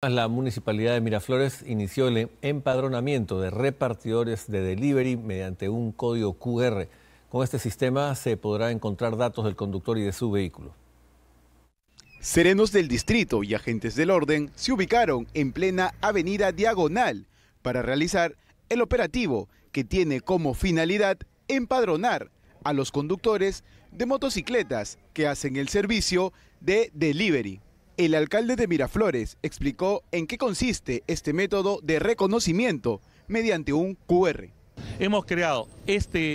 La Municipalidad de Miraflores inició el empadronamiento de repartidores de delivery mediante un código QR. Con este sistema se podrá encontrar datos del conductor y de su vehículo. Serenos del distrito y agentes del orden se ubicaron en plena avenida Diagonal para realizar el operativo que tiene como finalidad empadronar a los conductores de motocicletas que hacen el servicio de delivery. El alcalde de Miraflores explicó en qué consiste este método de reconocimiento mediante un QR. Hemos creado este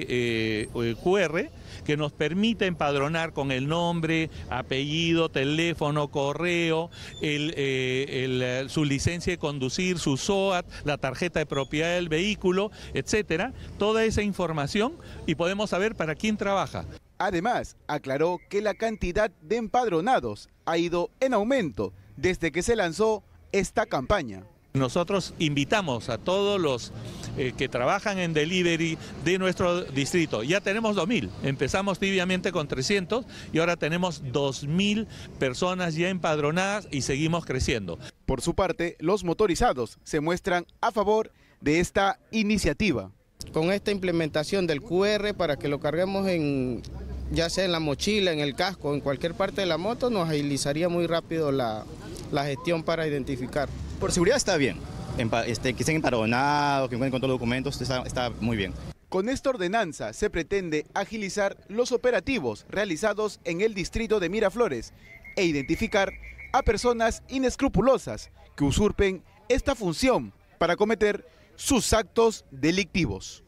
eh, eh, QR que nos permite empadronar con el nombre, apellido, teléfono, correo, eh, su licencia de conducir, su SOAT, la tarjeta de propiedad del vehículo, etcétera. Toda esa información y podemos saber para quién trabaja. Además, aclaró que la cantidad de empadronados ha ido en aumento desde que se lanzó esta campaña. Nosotros invitamos a todos los eh, que trabajan en delivery de nuestro distrito. Ya tenemos 2.000, empezamos tibiamente con 300 y ahora tenemos 2.000 personas ya empadronadas y seguimos creciendo. Por su parte, los motorizados se muestran a favor de esta iniciativa con esta implementación del QR para que lo carguemos en ya sea en la mochila, en el casco, en cualquier parte de la moto, nos agilizaría muy rápido la, gestión para identificar. Por seguridad está bien, este, que estén empadronados, que encuentren con todos los documentos, está, está muy bien. Con esta ordenanza se pretende agilizar los operativos realizados en el distrito de Miraflores e identificar a personas inescrupulosas que usurpen esta función para cometer sus actos delictivos.